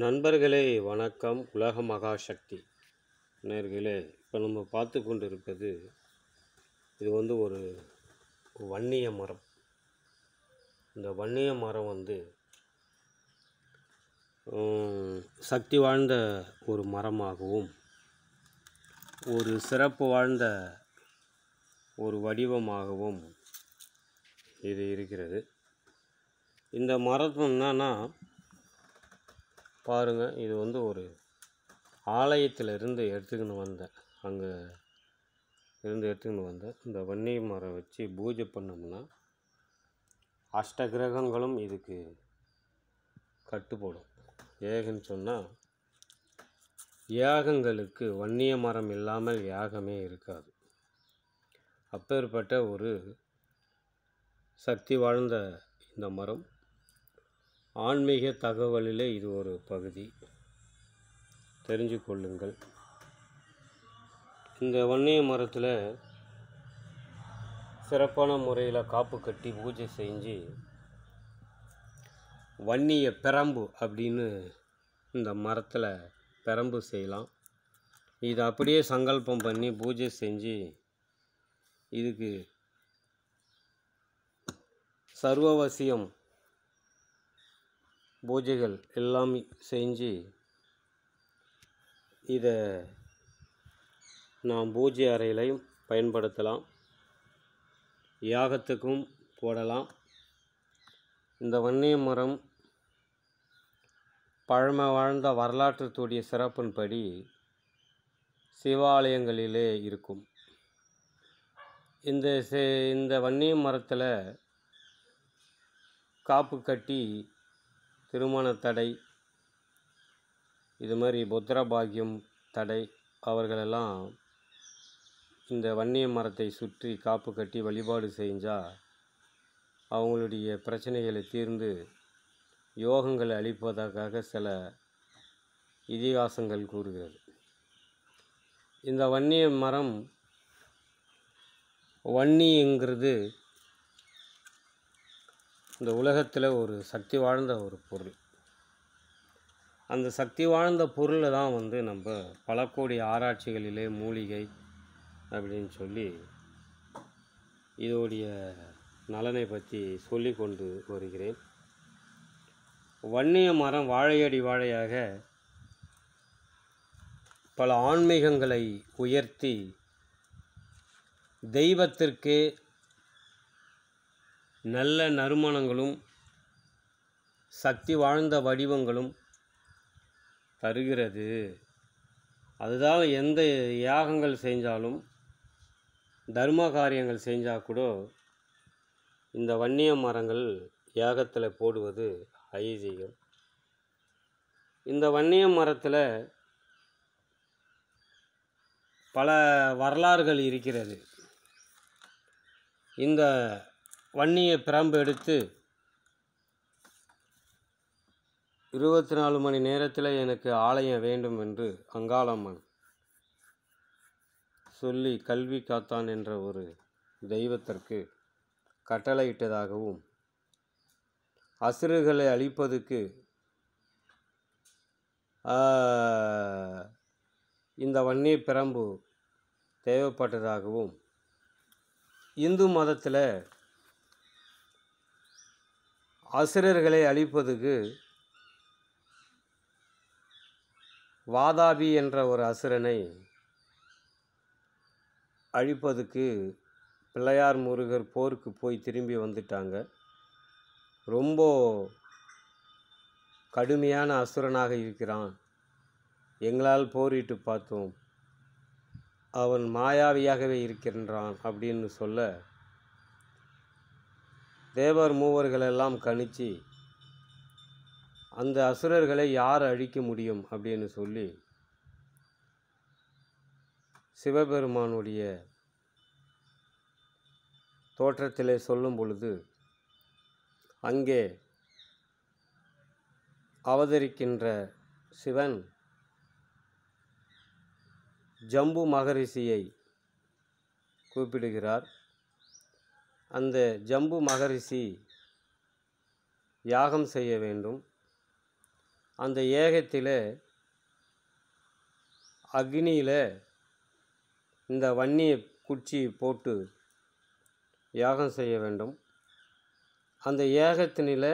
நண்பர்களே வணக்கம் உலக மகாசக்தி நேர்களே இப்போ நம்ம பார்த்து கொண்டு இருப்பது இது வந்து ஒரு வன்னிய மரம் இந்த வன்னிய மரம் வந்து சக்தி வாழ்ந்த ஒரு மரமாகவும் ஒரு சிறப்பு வாழ்ந்த ஒரு வடிவமாகவும் இது இருக்கிறது இந்த மரம் என்னன்னா பாருங்கள் இது வந்து ஒரு ஆலயத்தில் இருந்து எடுத்துக்கின்னு வந்தேன் அங்கே இருந்து எடுத்துக்கின்னு வந்தேன் இந்த வன்னி மரம் வச்சு பூஜை பண்ணோம்னா அஷ்ட கிரகங்களும் இதுக்கு கட்டுப்படும் ஏகன்னு சொன்னால் யாகங்களுக்கு வன்னிய மரம் இல்லாமல் யாகமே இருக்காது அப்பேற்பட்ட ஒரு சக்தி வாழ்ந்த இந்த மரம் ஆன்மீக தகவலில் இது ஒரு பகுதி தெரிஞ்சு கொள்ளுங்கள் இந்த வன்னிய மரத்தில் சிறப்பான முறையில் காப்பு கட்டி பூஜை செஞ்சு வன்னிய பெரம்பு அப்படின்னு இந்த மரத்தில் பெரம்பு செய்யலாம் இது அப்படியே சங்கல்பம் பண்ணி பூஜை செஞ்சு இதுக்கு சர்வவசியம் பூஜைகள் எல்லாம் செஞ்சு இதை நாம் பூஜை அறையிலையும் பயன்படுத்தலாம் யாகத்துக்கும் போடலாம் இந்த வன்னிய மரம் பழமை வாழ்ந்த வரலாற்றுத்துடைய சிறப்பின்படி சிவாலயங்களிலே இருக்கும் இந்த இந்த வன்னிய மரத்தில் காப்பு கட்டி திருமண தடை இது மாதிரி புத்திர பாக்கியம் தடை அவர்களெல்லாம் இந்த வன்னிய மரத்தை சுற்றி காப்பு கட்டி வழிபாடு செஞ்சால் அவங்களுடைய பிரச்சனைகளை தீர்ந்து யோகங்களை அளிப்பதற்காக சில இதிகாசங்கள் கூறுகிறது இந்த வன்னிய மரம் வன்னிங்கிறது இந்த உலகத்தில் ஒரு சக்தி வாழ்ந்த ஒரு பொருள் அந்த சக்தி வாழ்ந்த பொருளில் தான் வந்து நம்ம பல கோடி ஆராய்ச்சிகளிலே மூலிகை அப்படின்னு சொல்லி இதோடைய நலனை பற்றி சொல்லி கொண்டு வருகிறேன் வன்னிய மரம் வாழையடி வாழையாக பல ஆன்மீகங்களை உயர்த்தி தெய்வத்திற்கே நல்ல நறுமணங்களும் சக்தி வாழ்ந்த வடிவங்களும் தருகிறது அதுதான் எந்த யாகங்கள் செஞ்சாலும் தர்ம காரியங்கள் செஞ்சால் கூட இந்த வன்னிய மரங்கள் யாகத்தில் போடுவது ஐதீகம் இந்த வன்னிய மரத்தில் பல வரலாறுகள் இருக்கிறது இந்த வன்னிய பிராம்பு எடுத்து இருபத்தி நாலு மணி நேரத்தில் எனக்கு ஆலயம் வேண்டும் என்று அங்காளம்மன் சொல்லி கல்வி காத்தான் என்ற ஒரு தெய்வத்திற்கு கட்டளையிட்டதாகவும் அசுரர்களை அழிப்பதுக்கு இந்த வன்னிய பிரம்பு தேவைப்பட்டதாகவும் இந்து மதத்தில் அசுரர்களை அழிப்பதுக்கு வாதாபி என்ற ஒரு அசுரனை அழிப்பதுக்கு பிள்ளையார் முருகர் போருக்கு போய் திரும்பி வந்துட்டாங்க ரொம்ப கடுமையான அசுரனாக இருக்கிறான் எங்களால் போரிட்டு பார்த்தோம் அவன் மாயாவியாகவே இருக்கின்றான் அப்படின்னு சொல்ல தேவர் மூவர்களெல்லாம் கணிச்சு அந்த அசுரர்களை யார் அழிக்க முடியும் அப்படின்னு சொல்லி சிவபெருமானுடைய தோற்றத்திலே சொல்லும் பொழுது அங்கே அவதரிக்கின்ற சிவன் ஜம்பு மகரிஷியை கூப்பிடுகிறார் அந்த ஜம்பு மகரிஷி யாகம் செய்ய வேண்டும் அந்த ஏகத்தில் அக்னியில் இந்த வன்னிய குச்சி போட்டு யாகம் செய்ய வேண்டும் அந்த ஏகத்தினில்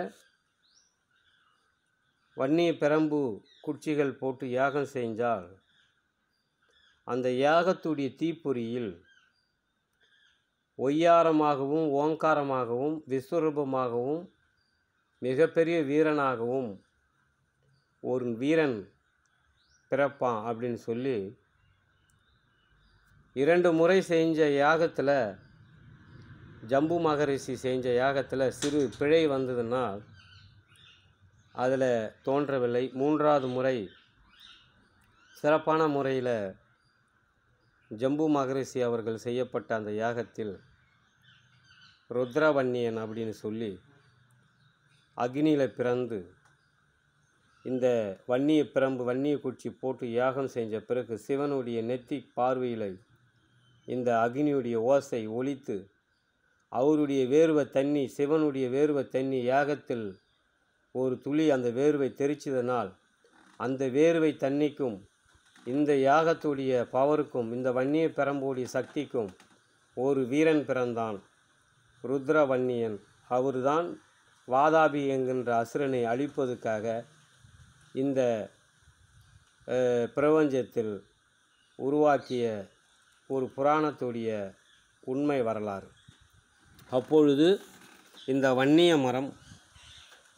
வன்னிய பெரம்பு குச்சிகள் போட்டு யாகம் செஞ்சால் அந்த யாகத்துடைய தீப்பொறியில் ஒய்யாரமாகவும் ஓங்காரமாகவும் விஸ்வரூபமாகவும் மிகப்பெரிய வீரனாகவும் ஒரு வீரன் பிறப்பான் அப்படின்னு சொல்லி இரண்டு முறை செஞ்ச யாகத்தில் ஜம்பு மகரிஷி செஞ்ச யாகத்தில் சிறு பிழை வந்ததுனால் அதில் தோன்றவில்லை மூன்றாவது முறை சிறப்பான முறையில் ஜம்பு மகரிஷி அவர்கள் செய்யப்பட்ட அந்த யாகத்தில் ருத்ரவன்னியன் அப்படின்னு சொல்லி அக்னியில் பிறந்து இந்த வன்னிய பிரம்பு வன்னிய குச்சி போட்டு யாகம் செஞ்ச பிறகு சிவனுடைய நெத்தி பார்வையில் இந்த அக்னியுடைய ஓசை ஒழித்து அவருடைய வேர்வை தண்ணி சிவனுடைய வேர்வை தண்ணி யாகத்தில் ஒரு துளி அந்த வேர்வை தெரிச்சதனால் அந்த வேர்வை தண்ணிக்கும் இந்த யாகத்துடைய பவருக்கும் இந்த வன்னிய பெரம்பூடி சக்திக்கும் ஒரு வீரன் பிறந்தான் ருத்ர வன்னியன் அவர்தான் வாதாபி என்கின்ற அசுரனை அழிப்பதற்காக இந்த பிரபஞ்சத்தில் உருவாக்கிய ஒரு புராணத்துடைய உண்மை வரலாறு அப்பொழுது இந்த வன்னிய மரம்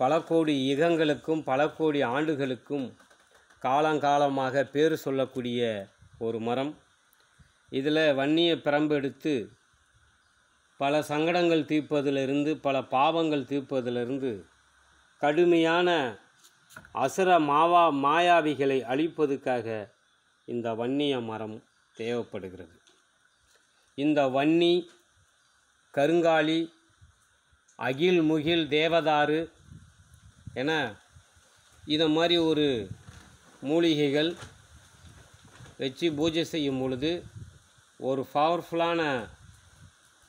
பல கோடி யுகங்களுக்கும் பல கோடி ஆண்டுகளுக்கும் காலங்காலமாக பேர் சொல்லக்கூடிய ஒரு மரம் இதில் வன்னிய பிரம்பு எடுத்து பல சங்கடங்கள் தீர்ப்பதிலிருந்து பல பாவங்கள் தீர்ப்பதிலிருந்து கடுமையான அசுர மாவா மாயாவிகளை அழிப்பதற்காக இந்த வன்னிய மரம் தேவைப்படுகிறது இந்த வன்னி கருங்காலி அகில் முகில் தேவதாறு என இதை மாதிரி ஒரு மூலிகைகள் வச்சு பூஜை செய்யும் பொழுது ஒரு பவர்ஃபுல்லான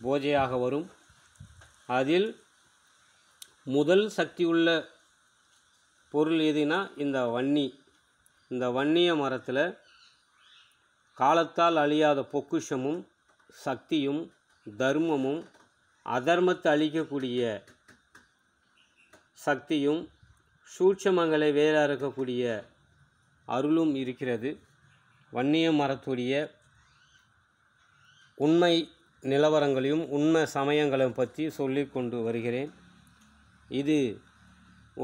பூஜையாக வரும் அதில் முதல் சக்தி உள்ள பொருள் எதுனா இந்த வன்னி இந்த வன்னிய மரத்தில் காலத்தால் அழியாத பொக்குஷமும் சக்தியும் தர்மமும் அதர்மத்தை அழிக்கக்கூடிய சக்தியும் சூட்சமங்களை வேற இருக்கக்கூடிய அருளும் இருக்கிறது வன்னிய மரத்துடைய உண்மை நிலவரங்களையும் உண்மை சமயங்களையும் பற்றி சொல்லி கொண்டு வருகிறேன் இது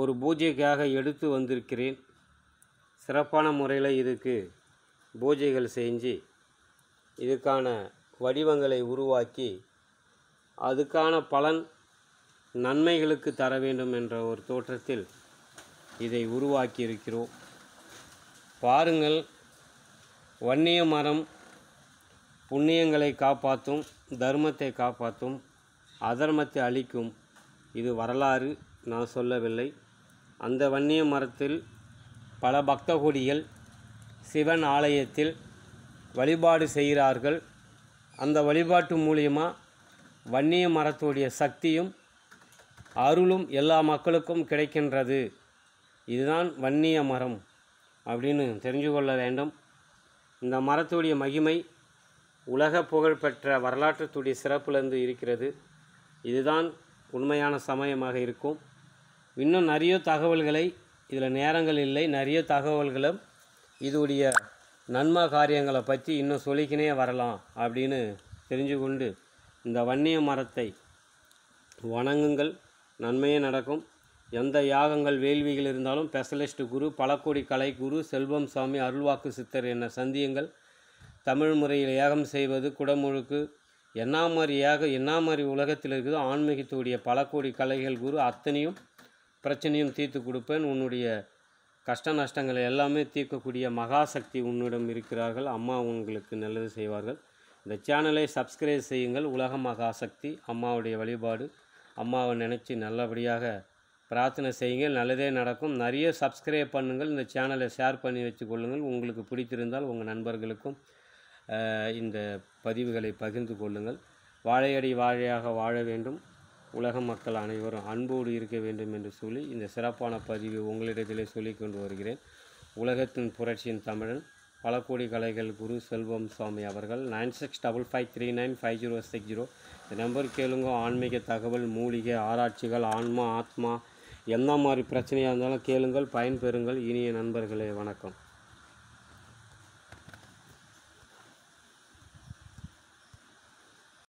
ஒரு பூஜைக்காக எடுத்து வந்திருக்கிறேன் சிறப்பான முறையில் இதுக்கு பூஜைகள் செஞ்சு இதுக்கான வடிவங்களை உருவாக்கி அதுக்கான பலன் நன்மைகளுக்கு தர வேண்டும் என்ற ஒரு தோற்றத்தில் இதை உருவாக்கி இருக்கிறோம் பாருங்கள் வன்னிய மரம் புண்ணியங்களை காப்பாற்றும் தர்மத்தை காப்பாற்றும் அதர்மத்தை அழிக்கும் இது வரலாறு நான் சொல்லவில்லை அந்த வன்னிய மரத்தில் பல பக்தகுடிகள் சிவன் ஆலயத்தில் வழிபாடு செய்கிறார்கள் அந்த வழிபாட்டு மூலியமாக வன்னிய மரத்துடைய சக்தியும் அருளும் எல்லா மக்களுக்கும் கிடைக்கின்றது இதுதான் வன்னிய மரம் அப்படின்னு தெரிஞ்சு கொள்ள வேண்டும் இந்த மரத்துடைய மகிமை உலக புகழ்பெற்ற வரலாற்றுத்துடைய சிறப்புலேருந்து இருக்கிறது இதுதான் உண்மையான சமயமாக இருக்கும் இன்னும் நிறைய தகவல்களை இதில் நேரங்கள் இல்லை நிறைய தகவல்களும் இதுடைய நன்மை காரியங்களை பற்றி இன்னும் சொல்லிக்கினே வரலாம் அப்படின்னு தெரிஞ்சு கொண்டு இந்த வன்னிய மரத்தை வணங்குங்கள் நன்மையே நடக்கும் எந்த யாகங்கள் வேள்விகள் இருந்தாலும் ஸ்பெஷலிஸ்ட் குரு பழக்கோடி கலை குரு செல்வம் சாமி அருள்வாக்கு சித்தர் என சந்தியங்கள் தமிழ் முறையில் யாகம் செய்வது குடமுழுக்கு என்ன மாதிரி யாகம் என்ன மாதிரி உலகத்தில் இருக்குதோ ஆன்மீகத்துடைய பல கோடி கலைகள் குரு அத்தனையும் பிரச்சனையும் தீர்த்து கொடுப்பேன் உன்னுடைய கஷ்ட நஷ்டங்கள் எல்லாமே தீர்க்கக்கூடிய மகாசக்தி உன்னிடம் இருக்கிறார்கள் அம்மா உங்களுக்கு நல்லது செய்வார்கள் இந்த சேனலை சப்ஸ்கிரைப் செய்யுங்கள் உலக மகாசக்தி அம்மாவுடைய வழிபாடு அம்மாவை நினச்சி நல்லபடியாக பிரார்த்தனை செய்யுங்கள் நல்லதே நடக்கும் நிறைய சப்ஸ்கிரைப் பண்ணுங்கள் இந்த சேனலை ஷேர் பண்ணி வச்சுக்கொள்ளுங்கள் உங்களுக்கு பிடித்திருந்தால் உங்கள் நண்பர்களுக்கும் இந்த பதிவுகளை பகிர்ந்து கொள்ளுங்கள் வாழையடி வாழையாக வாழ வேண்டும் உலக மக்கள் அனைவரும் அன்போடு இருக்க வேண்டும் என்று சொல்லி இந்த சிறப்பான பதிவு உங்களிடத்திலே சொல்லி கொண்டு வருகிறேன் உலகத்தின் புரட்சியின் தமிழன் பல கோடி கலைகள் குரு செல்வம் சுவாமி அவர்கள் nine six double five three nine five zero six zero இந்த நம்பர் கேளுங்க ஆன்மீக தகவல் மூலிகை ஆராய்ச்சிகள் ஆன்மா ஆத்மா என்ன மாதிரி பிரச்சனையாக இருந்தாலும் கேளுங்கள் பயன்பெறுங்கள் இனிய நண்பர்களே வணக்கம்